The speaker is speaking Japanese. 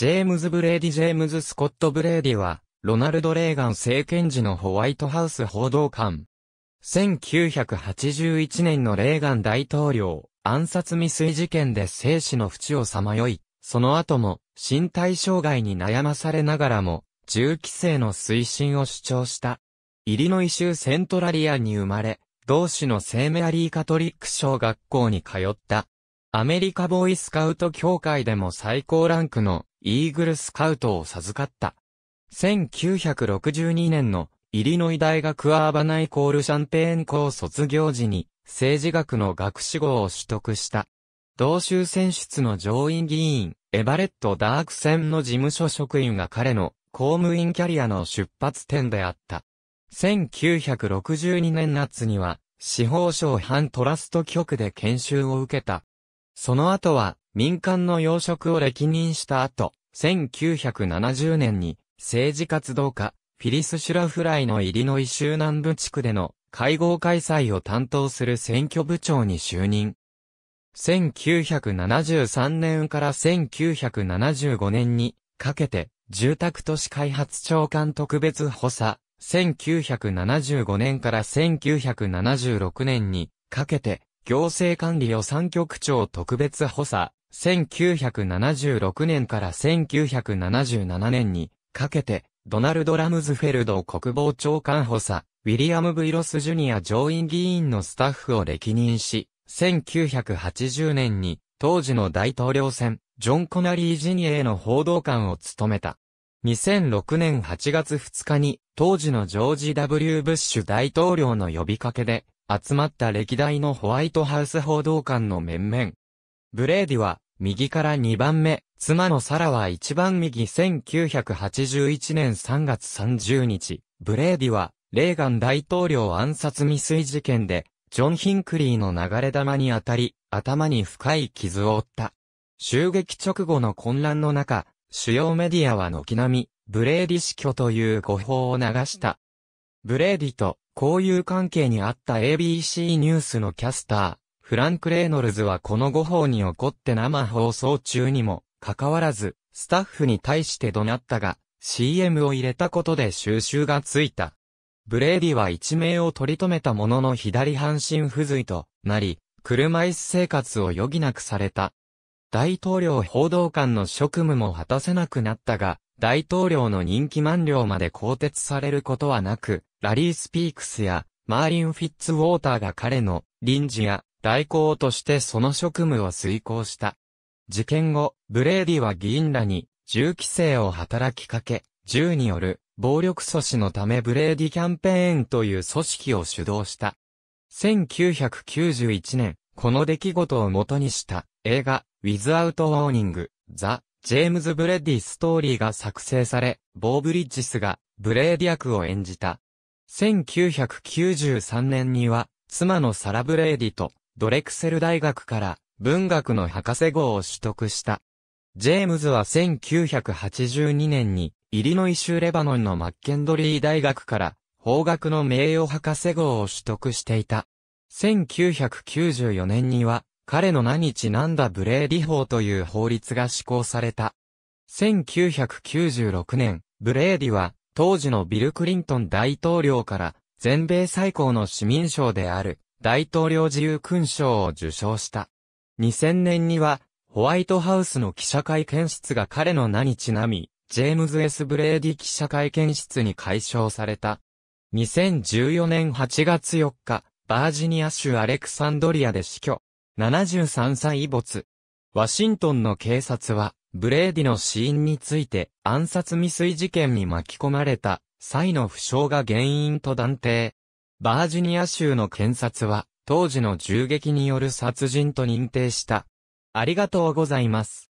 ジェームズ・ブレーディ・ジェームズ・スコット・ブレーディは、ロナルド・レーガン政権時のホワイトハウス報道官。1981年のレーガン大統領、暗殺未遂事件で生死の淵をさまよい、その後も、身体障害に悩まされながらも、銃規制の推進を主張した。イリノイ州セントラリアに生まれ、同市の聖メアリーカトリック小学校に通った。アメリカボーイスカウト協会でも最高ランクのイーグルスカウトを授かった。1962年のイリノイ大学アーバナイコールシャンペーン校卒業時に政治学の学士号を取得した。同州選出の上院議員、エバレット・ダークセンの事務所職員が彼の公務員キャリアの出発点であった。1962年夏には、司法省反トラスト局で研修を受けた。その後は、民間の養殖を歴任した後、1970年に政治活動家、フィリス・シュラフライのイリノイ州南部地区での会合開催を担当する選挙部長に就任。1973年から1975年にかけて住宅都市開発長官特別補佐、1975年から1976年にかけて行政管理予算局長特別補佐、1976年から1977年にかけて、ドナルド・ラムズフェルド国防長官補佐、ウィリアム・ブイロス・ジュニア上院議員のスタッフを歴任し、1980年に当時の大統領選、ジョン・コナリー・ジュニアへの報道官を務めた。2006年8月2日に当時のジョージ・ W・ ブッシュ大統領の呼びかけで集まった歴代のホワイトハウス報道官の面々、ブレーディは、右から2番目、妻のサラは一番右1981年3月30日、ブレーディは、レーガン大統領暗殺未遂事件で、ジョン・ヒンクリーの流れ弾に当たり、頭に深い傷を負った。襲撃直後の混乱の中、主要メディアは軒並み、ブレーディ死去という誤報を流した。ブレーディと交友関係にあった ABC ニュースのキャスター、フランク・レイノルズはこの誤報に怒って生放送中にも、かかわらず、スタッフに対して怒鳴ったが、CM を入れたことで収集がついた。ブレイディは一命を取り留めたものの左半身不随となり、車椅子生活を余儀なくされた。大統領報道官の職務も果たせなくなったが、大統領の人気満了まで更迭されることはなく、ラリー・スピークスやマーリン・フィッツウォーターが彼の臨時や代行としてその職務を遂行した。事件後、ブレーディは議員らに銃規制を働きかけ、銃による暴力阻止のためブレーディキャンペーンという組織を主導した。1991年、この出来事を元にした映画、ウィズアウト・ウォーニング、ザ・ジェームズ・ブレディ・ストーリーが作成され、ボー・ブリッジスがブレーディ役を演じた。1993年には、妻のサラ・ブレーディとドレクセル大学から文学の博士号を取得した。ジェームズは1982年にイリノイ州レバノンのマッケンドリー大学から法学の名誉博士号を取得していた。1994年には彼の名にちなんだブレーディ法という法律が施行された。1996年、ブレーディは当時のビル・クリントン大統領から全米最高の市民賞である大統領自由勲章を受章した。2000年には、ホワイトハウスの記者会見室が彼の名にちなみ、ジェームズ・ S・ ブレーディ記者会見室に改称された。2014年8月4日、バージニア州アレクサンドリアで死去。73歳遺没。ワシントンの警察は、ブレーディの死因について暗殺未遂事件に巻き込まれた際の負傷が原因と断定。バージニア州の検察は、当時の銃撃による殺人と認定した。ありがとうございます。